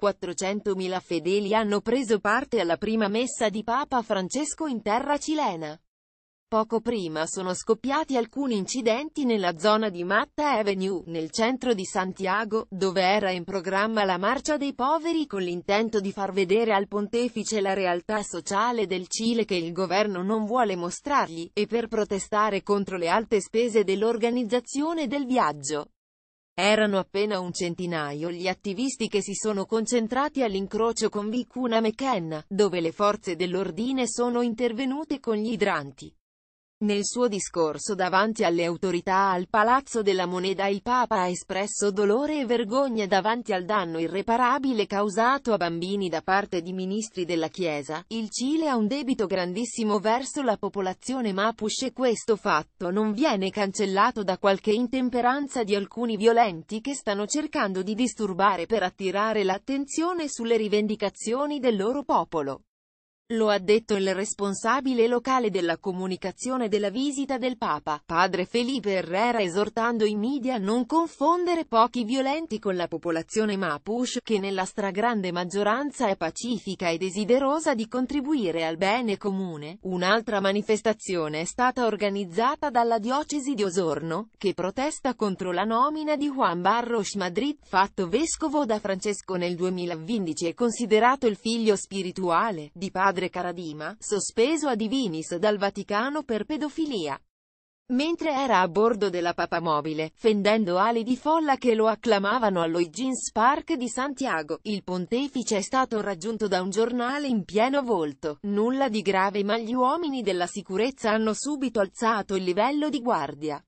400.000 fedeli hanno preso parte alla prima messa di Papa Francesco in terra cilena. Poco prima sono scoppiati alcuni incidenti nella zona di Matta Avenue, nel centro di Santiago, dove era in programma la Marcia dei Poveri con l'intento di far vedere al pontefice la realtà sociale del Cile che il governo non vuole mostrargli, e per protestare contro le alte spese dell'organizzazione del viaggio. Erano appena un centinaio gli attivisti che si sono concentrati all'incrocio con Vicuna McKenna, dove le forze dell'ordine sono intervenute con gli idranti. Nel suo discorso davanti alle autorità al Palazzo della Moneda il Papa ha espresso dolore e vergogna davanti al danno irreparabile causato a bambini da parte di ministri della Chiesa. Il Cile ha un debito grandissimo verso la popolazione Mapuche e questo fatto non viene cancellato da qualche intemperanza di alcuni violenti che stanno cercando di disturbare per attirare l'attenzione sulle rivendicazioni del loro popolo. Lo ha detto il responsabile locale della comunicazione della visita del Papa, padre Felipe Herrera esortando i media a non confondere pochi violenti con la popolazione Mapuche, che nella stragrande maggioranza è pacifica e desiderosa di contribuire al bene comune. Un'altra manifestazione è stata organizzata dalla diocesi di Osorno, che protesta contro la nomina di Juan Barros Madrid, fatto vescovo da Francesco nel 2015 e considerato il figlio spirituale, di padre padre Caradima, sospeso a divinis dal Vaticano per pedofilia. Mentre era a bordo della papamobile, fendendo ali di folla che lo acclamavano all'Oigins Park di Santiago, il pontefice è stato raggiunto da un giornale in pieno volto. Nulla di grave ma gli uomini della sicurezza hanno subito alzato il livello di guardia.